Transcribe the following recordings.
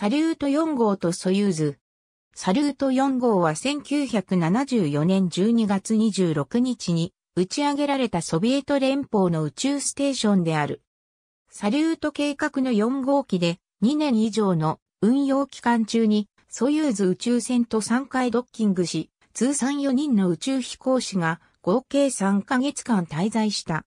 サリュート4号とソユーズ。サリュート4号は1974年12月26日に打ち上げられたソビエト連邦の宇宙ステーションである。サリュート計画の4号機で2年以上の運用期間中にソユーズ宇宙船と3回ドッキングし、通算4人の宇宙飛行士が合計3ヶ月間滞在した。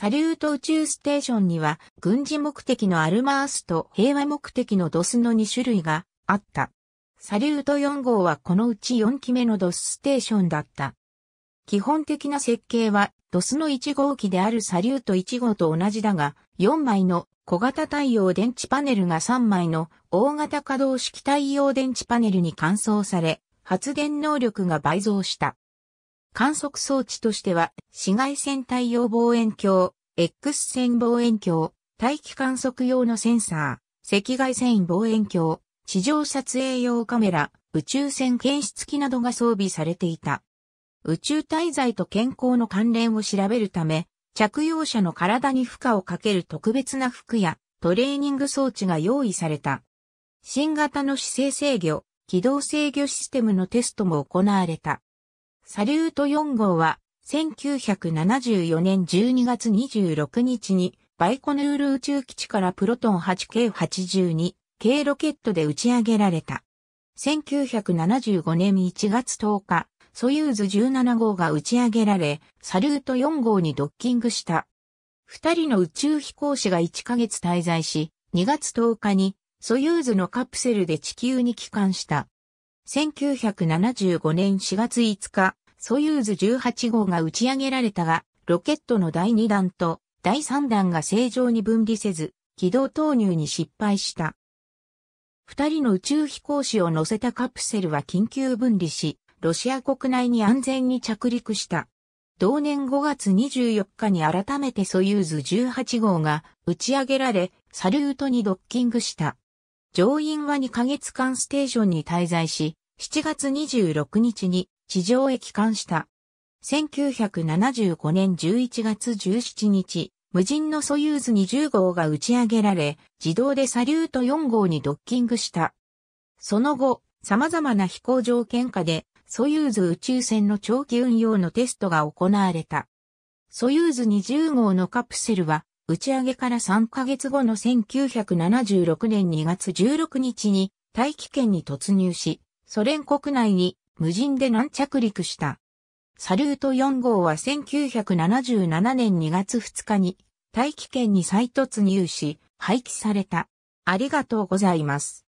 サリュート宇宙ステーションには、軍事目的のアルマースと平和目的のドスの2種類があった。サリュート4号はこのうち4機目のドスステーションだった。基本的な設計は、ドスの1号機であるサリュート1号と同じだが、4枚の小型太陽電池パネルが3枚の大型可動式太陽電池パネルに換装され、発電能力が倍増した。観測装置としては、紫外線太陽望遠鏡、X 線望遠鏡、大気観測用のセンサー、赤外線望遠鏡、地上撮影用カメラ、宇宙船検出機などが装備されていた。宇宙滞在と健康の関連を調べるため、着用者の体に負荷をかける特別な服やトレーニング装置が用意された。新型の姿勢制御、軌道制御システムのテストも行われた。サリュート4号は、1974年12月26日に、バイコヌール宇宙基地からプロトン 8K82、K ロケットで打ち上げられた。1975年1月10日、ソユーズ17号が打ち上げられ、サリュート4号にドッキングした。二人の宇宙飛行士が1ヶ月滞在し、2月10日にソユーズのカプセルで地球に帰還した。1975年4月5日、ソユーズ18号が打ち上げられたが、ロケットの第2弾と第3弾が正常に分離せず、軌道投入に失敗した。二人の宇宙飛行士を乗せたカプセルは緊急分離し、ロシア国内に安全に着陸した。同年5月24日に改めてソユーズ18号が打ち上げられ、サルートにドッキングした。乗員は2ヶ月間ステーションに滞在し、7月26日に地上へ帰還した。1975年11月17日、無人のソユーズ20号が打ち上げられ、自動でサリュート4号にドッキングした。その後、様々な飛行条件下で、ソユーズ宇宙船の長期運用のテストが行われた。ソユーズ20号のカプセルは、打ち上げから3ヶ月後の1976年2月16日に大気圏に突入し、ソ連国内に無人で軟着陸した。サルート4号は1977年2月2日に大気圏に再突入し、廃棄された。ありがとうございます。